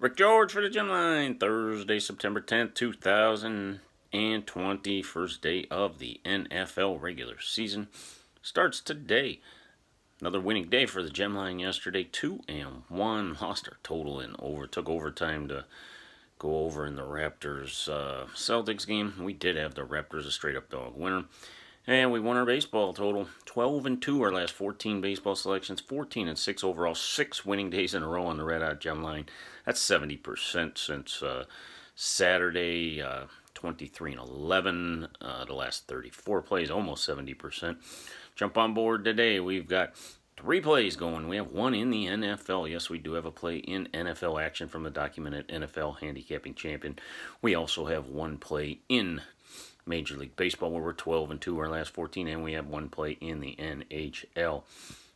Rick George for the Gym Line, Thursday, September 10th, 2020, first day of the NFL regular season. Starts today. Another winning day for the Gem Line yesterday, 2 and 1. Lost our total and over took overtime to go over in the Raptors uh, Celtics game. We did have the Raptors a straight up dog winner. And we won our baseball total. 12 and 2 our last 14 baseball selections, 14 and 6 overall, six winning days in a row on the Red Hot Gem line. That's 70% since uh, Saturday, uh, 23 and 11, uh, the last 34 plays, almost 70%. Jump on board today. We've got three plays going. We have one in the NFL. Yes, we do have a play in NFL action from the documented NFL Handicapping Champion. We also have one play in Major League Baseball, where we're 12 and 2 our last 14, and we have one play in the NHL.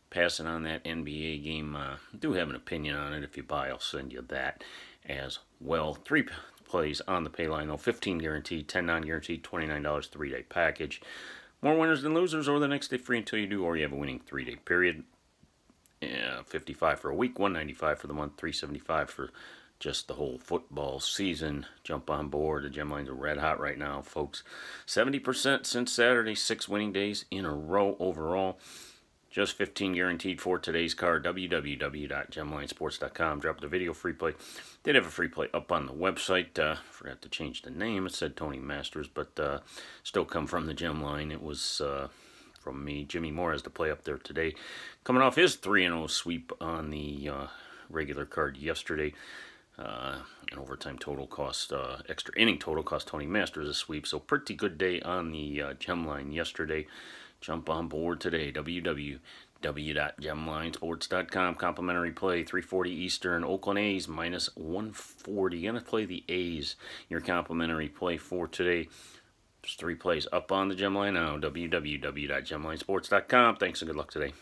Passing on that NBA game, uh, do have an opinion on it. If you buy, I'll send you that as well. Three plays on the pay line, though 15 guaranteed, 10 non guaranteed, $29, three day package. More winners than losers Or the next day free until you do, or you have a winning three day period. Yeah, 55 for a week, 195 for the month, 375 for just the whole football season. Jump on board. The Gemlines are red hot right now, folks. 70% since Saturday, six winning days in a row overall. Just 15 guaranteed for today's card. www.gemlinesports.com. Drop the video free play. Did have a free play up on the website. Uh, forgot to change the name. It said Tony Masters, but uh, still come from the Gemline. It was uh, from me. Jimmy Moore has to play up there today. Coming off his 3-0 sweep on the uh, regular card yesterday. Uh, an overtime total cost, uh, extra inning total cost Tony Masters a sweep. So pretty good day on the uh, gem line yesterday. Jump on board today. www.gemlinesports.com. Complimentary play 340 Eastern. Oakland A's minus 140. Gonna play the A's. Your complimentary play for today. Just three plays up on the gem line now. www.gemlinesports.com. Thanks and good luck today.